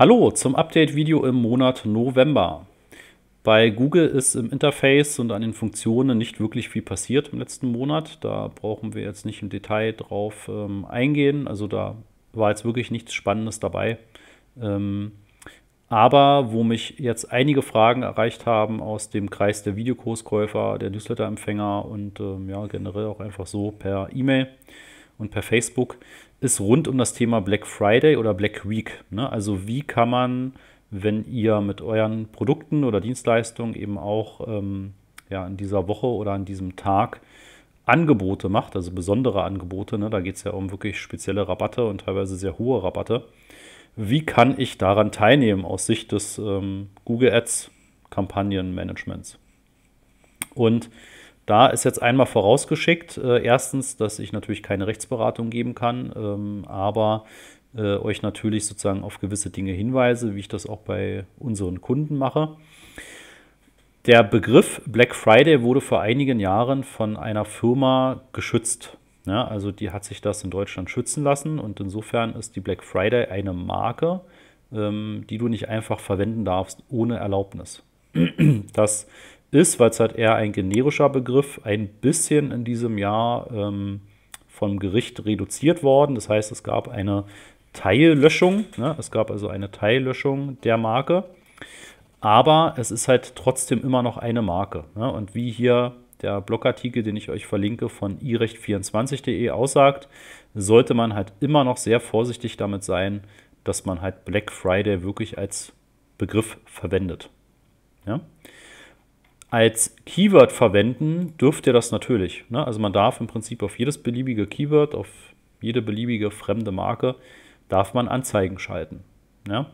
Hallo zum Update-Video im Monat November. Bei Google ist im Interface und an den Funktionen nicht wirklich viel passiert im letzten Monat. Da brauchen wir jetzt nicht im Detail drauf ähm, eingehen. Also da war jetzt wirklich nichts Spannendes dabei. Ähm, aber wo mich jetzt einige Fragen erreicht haben aus dem Kreis der Videokurskäufer, der Newsletter-Empfänger und ähm, ja, generell auch einfach so per E-Mail, und per Facebook, ist rund um das Thema Black Friday oder Black Week. Ne? Also wie kann man, wenn ihr mit euren Produkten oder Dienstleistungen eben auch ähm, ja, in dieser Woche oder an diesem Tag Angebote macht, also besondere Angebote, ne? da geht es ja um wirklich spezielle Rabatte und teilweise sehr hohe Rabatte. Wie kann ich daran teilnehmen aus Sicht des ähm, Google Ads Kampagnenmanagements? Und da ist jetzt einmal vorausgeschickt, äh, erstens, dass ich natürlich keine Rechtsberatung geben kann, ähm, aber äh, euch natürlich sozusagen auf gewisse Dinge hinweise, wie ich das auch bei unseren Kunden mache. Der Begriff Black Friday wurde vor einigen Jahren von einer Firma geschützt. Ja, ne? also die hat sich das in Deutschland schützen lassen und insofern ist die Black Friday eine Marke, ähm, die du nicht einfach verwenden darfst ohne Erlaubnis. das ist, weil es halt eher ein generischer Begriff, ein bisschen in diesem Jahr ähm, vom Gericht reduziert worden. Das heißt, es gab eine Teillöschung. Ne? Es gab also eine Teillöschung der Marke. Aber es ist halt trotzdem immer noch eine Marke. Ne? Und wie hier der Blogartikel, den ich euch verlinke, von irecht24.de aussagt, sollte man halt immer noch sehr vorsichtig damit sein, dass man halt Black Friday wirklich als Begriff verwendet. Ja? als Keyword verwenden, dürft ihr das natürlich. Ne? Also man darf im Prinzip auf jedes beliebige Keyword, auf jede beliebige fremde Marke, darf man Anzeigen schalten. Ja?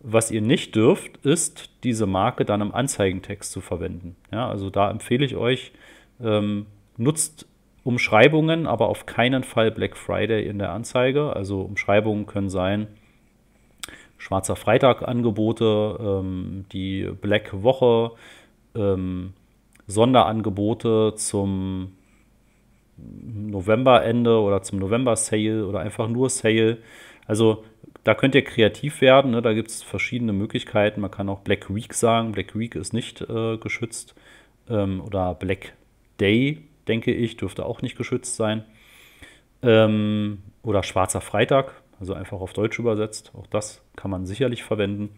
Was ihr nicht dürft, ist, diese Marke dann im Anzeigentext zu verwenden. Ja? Also da empfehle ich euch, ähm, nutzt Umschreibungen, aber auf keinen Fall Black Friday in der Anzeige. Also Umschreibungen können sein Schwarzer Freitag-Angebote, ähm, die Black Woche, ähm, Sonderangebote zum Novemberende oder zum November-Sale oder einfach nur Sale. Also da könnt ihr kreativ werden, ne? da gibt es verschiedene Möglichkeiten. Man kann auch Black Week sagen, Black Week ist nicht äh, geschützt ähm, oder Black Day, denke ich, dürfte auch nicht geschützt sein. Ähm, oder Schwarzer Freitag, also einfach auf Deutsch übersetzt, auch das kann man sicherlich verwenden.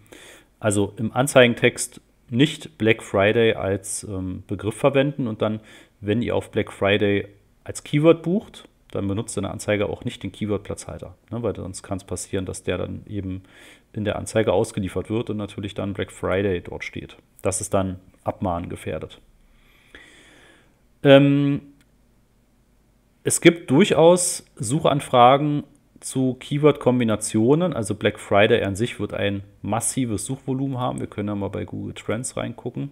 Also im Anzeigentext nicht Black Friday als ähm, Begriff verwenden und dann, wenn ihr auf Black Friday als Keyword bucht, dann benutzt eine Anzeige auch nicht den Keyword-Platzhalter, ne? weil sonst kann es passieren, dass der dann eben in der Anzeige ausgeliefert wird und natürlich dann Black Friday dort steht. Das ist dann Abmahnen gefährdet. Ähm, es gibt durchaus Suchanfragen zu Keyword-Kombinationen. Also Black Friday an sich wird ein massives Suchvolumen haben. Wir können ja mal bei Google Trends reingucken.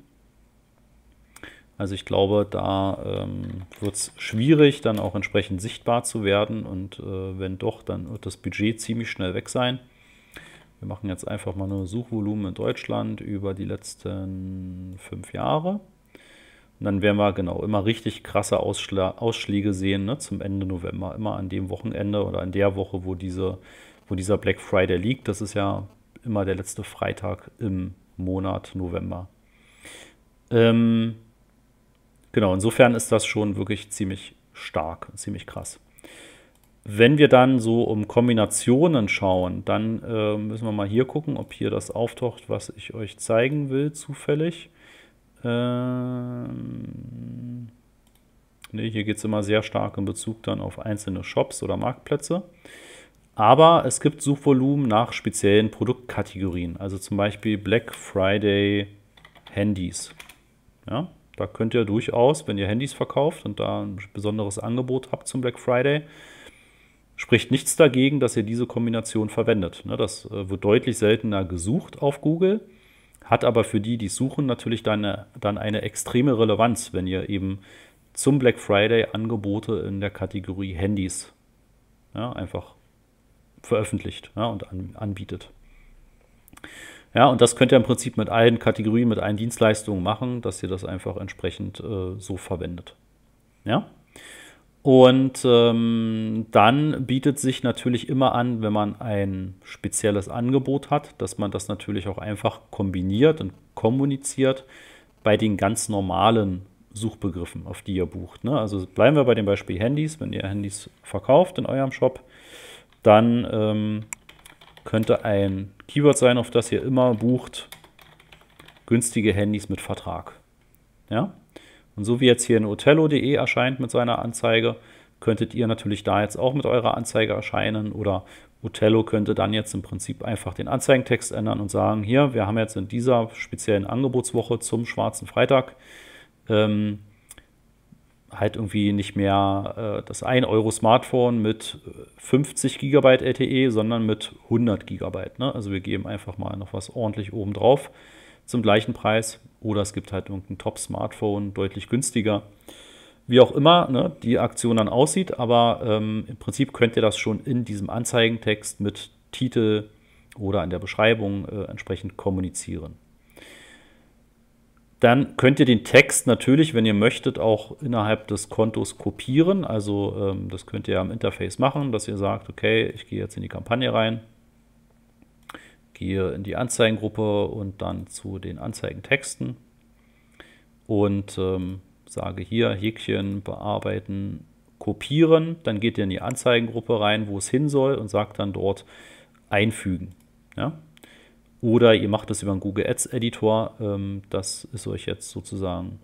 Also ich glaube, da ähm, wird es schwierig, dann auch entsprechend sichtbar zu werden. Und äh, wenn doch, dann wird das Budget ziemlich schnell weg sein. Wir machen jetzt einfach mal nur Suchvolumen in Deutschland über die letzten fünf Jahre dann werden wir genau immer richtig krasse Ausschla Ausschläge sehen ne, zum Ende November. Immer an dem Wochenende oder in der Woche, wo, diese, wo dieser Black Friday liegt. Das ist ja immer der letzte Freitag im Monat November. Ähm, genau, insofern ist das schon wirklich ziemlich stark, ziemlich krass. Wenn wir dann so um Kombinationen schauen, dann äh, müssen wir mal hier gucken, ob hier das auftaucht, was ich euch zeigen will, zufällig. Äh, Ne? Hier geht es immer sehr stark in Bezug dann auf einzelne Shops oder Marktplätze. Aber es gibt Suchvolumen nach speziellen Produktkategorien, also zum Beispiel Black Friday Handys. Ja? Da könnt ihr durchaus, wenn ihr Handys verkauft und da ein besonderes Angebot habt zum Black Friday, spricht nichts dagegen, dass ihr diese Kombination verwendet. Ne, das äh, wird deutlich seltener gesucht auf Google, hat aber für die, die suchen, natürlich dann eine, äh, dann eine extreme Relevanz, wenn ihr eben zum Black Friday Angebote in der Kategorie Handys ja, einfach veröffentlicht ja, und an, anbietet. Ja, und das könnt ihr im Prinzip mit allen Kategorien, mit allen Dienstleistungen machen, dass ihr das einfach entsprechend äh, so verwendet. Ja? Und ähm, dann bietet sich natürlich immer an, wenn man ein spezielles Angebot hat, dass man das natürlich auch einfach kombiniert und kommuniziert bei den ganz normalen Suchbegriffen, auf die ihr bucht. Ne? Also bleiben wir bei dem Beispiel Handys. Wenn ihr Handys verkauft in eurem Shop, dann ähm, könnte ein Keyword sein, auf das ihr immer bucht, günstige Handys mit Vertrag. Ja? Und so wie jetzt hier in Otello.de erscheint mit seiner Anzeige, könntet ihr natürlich da jetzt auch mit eurer Anzeige erscheinen oder Otello könnte dann jetzt im Prinzip einfach den Anzeigentext ändern und sagen, hier, wir haben jetzt in dieser speziellen Angebotswoche zum schwarzen Freitag ähm, halt irgendwie nicht mehr äh, das 1 Euro Smartphone mit 50 äh, Gigabyte LTE, sondern mit 100 Gigabyte. Ne? Also wir geben einfach mal noch was ordentlich oben drauf zum gleichen Preis. Oder es gibt halt irgendein Top-Smartphone, deutlich günstiger. Wie auch immer ne, die Aktion dann aussieht, aber ähm, im Prinzip könnt ihr das schon in diesem Anzeigentext mit Titel oder in der Beschreibung äh, entsprechend kommunizieren. Dann könnt ihr den Text natürlich, wenn ihr möchtet, auch innerhalb des Kontos kopieren. Also ähm, das könnt ihr am Interface machen, dass ihr sagt, okay, ich gehe jetzt in die Kampagne rein, gehe in die Anzeigengruppe und dann zu den Anzeigentexten und ähm, sage hier Häkchen bearbeiten, kopieren. Dann geht ihr in die Anzeigengruppe rein, wo es hin soll und sagt dann dort einfügen. Ja? Oder ihr macht das über einen Google Ads Editor. Ähm, das ist euch jetzt sozusagen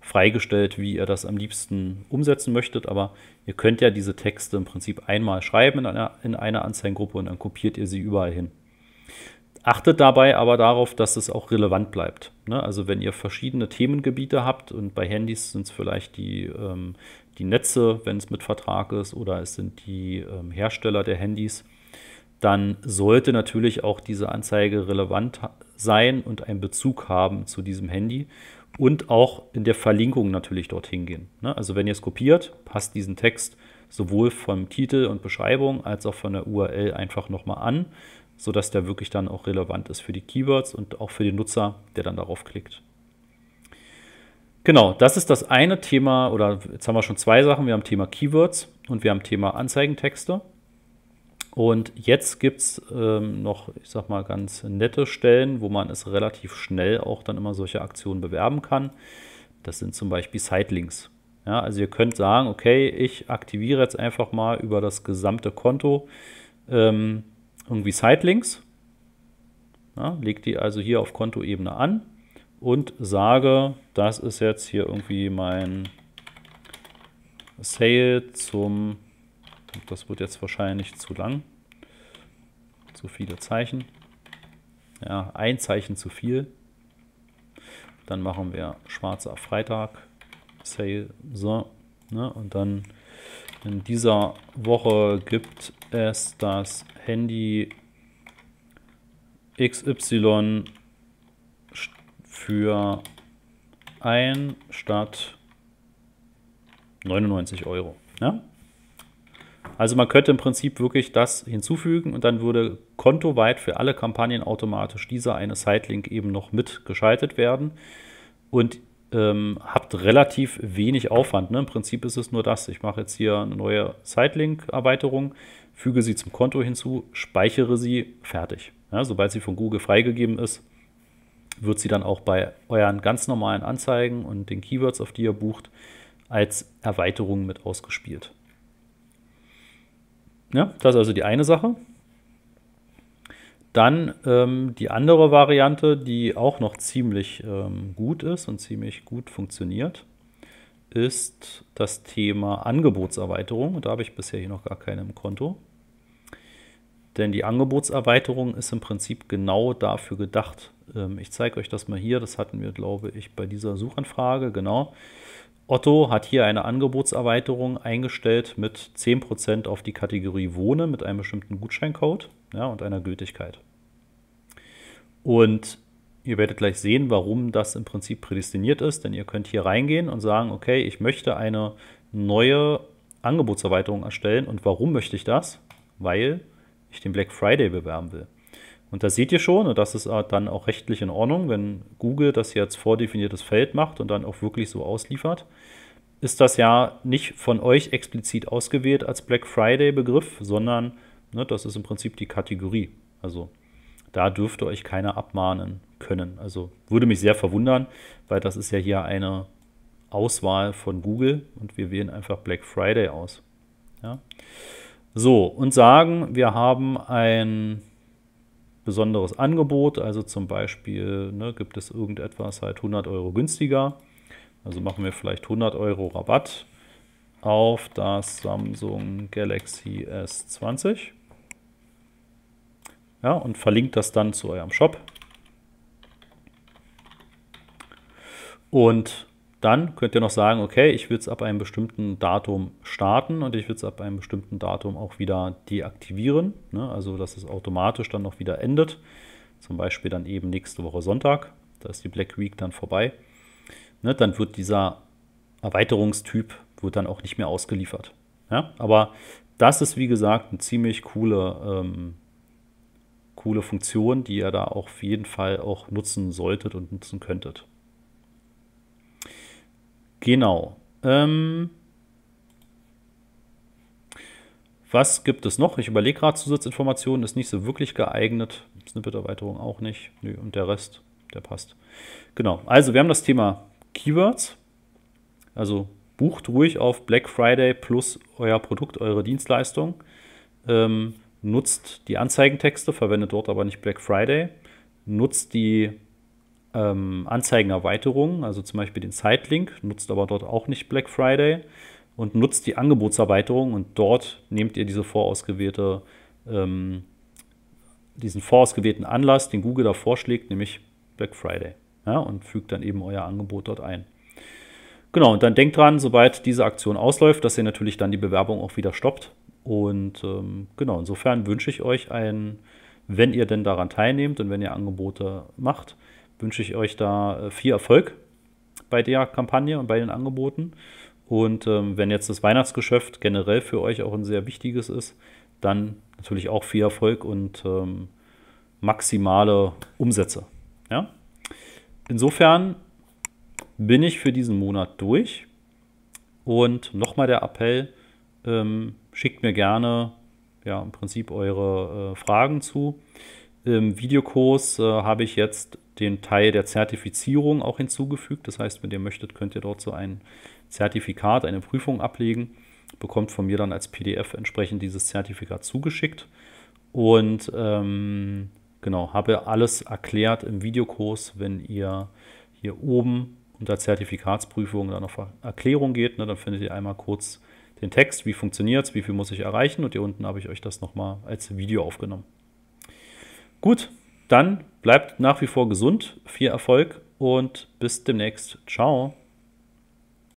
freigestellt, wie ihr das am liebsten umsetzen möchtet. Aber ihr könnt ja diese Texte im Prinzip einmal schreiben in einer, in einer Anzeigengruppe und dann kopiert ihr sie überall hin. Achtet dabei aber darauf, dass es auch relevant bleibt. Ne? Also wenn ihr verschiedene Themengebiete habt und bei Handys sind es vielleicht die, ähm, die Netze, wenn es mit Vertrag ist, oder es sind die ähm, Hersteller der Handys dann sollte natürlich auch diese Anzeige relevant sein und einen Bezug haben zu diesem Handy und auch in der Verlinkung natürlich dorthin gehen. Ne? Also wenn ihr es kopiert, passt diesen Text sowohl vom Titel und Beschreibung als auch von der URL einfach nochmal an, sodass der wirklich dann auch relevant ist für die Keywords und auch für den Nutzer, der dann darauf klickt. Genau, das ist das eine Thema, oder jetzt haben wir schon zwei Sachen. Wir haben Thema Keywords und wir haben Thema Anzeigentexte. Und jetzt gibt es ähm, noch, ich sag mal, ganz nette Stellen, wo man es relativ schnell auch dann immer solche Aktionen bewerben kann. Das sind zum Beispiel Sidelinks. Ja, also ihr könnt sagen, okay, ich aktiviere jetzt einfach mal über das gesamte Konto ähm, irgendwie Sidelinks. Ja, legt die also hier auf Kontoebene an und sage, das ist jetzt hier irgendwie mein Sale zum das wird jetzt wahrscheinlich zu lang. Zu viele Zeichen. Ja, ein Zeichen zu viel. Dann machen wir schwarzer Freitag, Sale, so. Ne? Und dann in dieser Woche gibt es das Handy XY für 1 statt 99 Euro. Ja? Ne? Also man könnte im Prinzip wirklich das hinzufügen und dann würde kontoweit für alle Kampagnen automatisch dieser eine Sitelink eben noch mitgeschaltet werden und ähm, habt relativ wenig Aufwand. Ne? Im Prinzip ist es nur das. Ich mache jetzt hier eine neue sitelink erweiterung füge sie zum Konto hinzu, speichere sie, fertig. Ja, sobald sie von Google freigegeben ist, wird sie dann auch bei euren ganz normalen Anzeigen und den Keywords, auf die ihr bucht, als Erweiterung mit ausgespielt. Ja, das ist also die eine Sache. Dann ähm, die andere Variante, die auch noch ziemlich ähm, gut ist und ziemlich gut funktioniert, ist das Thema Angebotserweiterung. Und da habe ich bisher hier noch gar keine im Konto. Denn die Angebotserweiterung ist im Prinzip genau dafür gedacht. Ähm, ich zeige euch das mal hier. Das hatten wir, glaube ich, bei dieser Suchanfrage. Genau. Otto hat hier eine Angebotserweiterung eingestellt mit 10% auf die Kategorie Wohnen mit einem bestimmten Gutscheincode ja, und einer Gültigkeit. Und ihr werdet gleich sehen, warum das im Prinzip prädestiniert ist, denn ihr könnt hier reingehen und sagen, okay, ich möchte eine neue Angebotserweiterung erstellen und warum möchte ich das? Weil ich den Black Friday bewerben will. Und da seht ihr schon, und das ist äh, dann auch rechtlich in Ordnung, wenn Google das jetzt vordefiniertes Feld macht und dann auch wirklich so ausliefert, ist das ja nicht von euch explizit ausgewählt als Black Friday-Begriff, sondern ne, das ist im Prinzip die Kategorie. Also da dürfte euch keiner abmahnen können. Also würde mich sehr verwundern, weil das ist ja hier eine Auswahl von Google und wir wählen einfach Black Friday aus. Ja. So, und sagen, wir haben ein besonderes Angebot. Also zum Beispiel ne, gibt es irgendetwas halt 100 Euro günstiger. Also machen wir vielleicht 100 Euro Rabatt auf das Samsung Galaxy S20. Ja, und verlinkt das dann zu eurem Shop. Und dann könnt ihr noch sagen, okay, ich würde es ab einem bestimmten Datum starten und ich würde es ab einem bestimmten Datum auch wieder deaktivieren. Ne? Also, dass es automatisch dann noch wieder endet. Zum Beispiel dann eben nächste Woche Sonntag. Da ist die Black Week dann vorbei. Ne? Dann wird dieser Erweiterungstyp wird dann auch nicht mehr ausgeliefert. Ja? Aber das ist, wie gesagt, eine ziemlich coole, ähm, coole Funktion, die ihr da auch auf jeden Fall auch nutzen solltet und nutzen könntet. Genau. Ähm, was gibt es noch? Ich überlege gerade, Zusatzinformationen ist nicht so wirklich geeignet. Snippet-Erweiterung auch nicht. Nö, und der Rest, der passt. Genau. Also, wir haben das Thema Keywords. Also, bucht ruhig auf Black Friday plus euer Produkt, eure Dienstleistung. Ähm, nutzt die Anzeigentexte, verwendet dort aber nicht Black Friday. Nutzt die ähm, Anzeigenerweiterungen, also zum Beispiel den Sitelink, nutzt aber dort auch nicht Black Friday und nutzt die Angebotserweiterung und dort nehmt ihr diese vorausgewählte, ähm, diesen vorausgewählten Anlass, den Google da vorschlägt, nämlich Black Friday ja, und fügt dann eben euer Angebot dort ein. Genau, und dann denkt dran, sobald diese Aktion ausläuft, dass ihr natürlich dann die Bewerbung auch wieder stoppt. Und ähm, genau, insofern wünsche ich euch einen, wenn ihr denn daran teilnehmt und wenn ihr Angebote macht, wünsche ich euch da äh, viel Erfolg bei der Kampagne und bei den Angeboten. Und ähm, wenn jetzt das Weihnachtsgeschäft generell für euch auch ein sehr wichtiges ist, dann natürlich auch viel Erfolg und ähm, maximale Umsätze. Ja? Insofern bin ich für diesen Monat durch. Und nochmal der Appell, ähm, schickt mir gerne ja, im Prinzip eure äh, Fragen zu. Im Videokurs äh, habe ich jetzt den Teil der Zertifizierung auch hinzugefügt. Das heißt, wenn ihr möchtet, könnt ihr dort so ein Zertifikat, eine Prüfung ablegen. Bekommt von mir dann als PDF entsprechend dieses Zertifikat zugeschickt. Und ähm, genau, habe alles erklärt im Videokurs, wenn ihr hier oben unter Zertifikatsprüfung dann auf Erklärung geht, ne, dann findet ihr einmal kurz den Text, wie funktioniert es, wie viel muss ich erreichen und hier unten habe ich euch das nochmal als Video aufgenommen. Gut, dann bleibt nach wie vor gesund, viel Erfolg und bis demnächst. Ciao.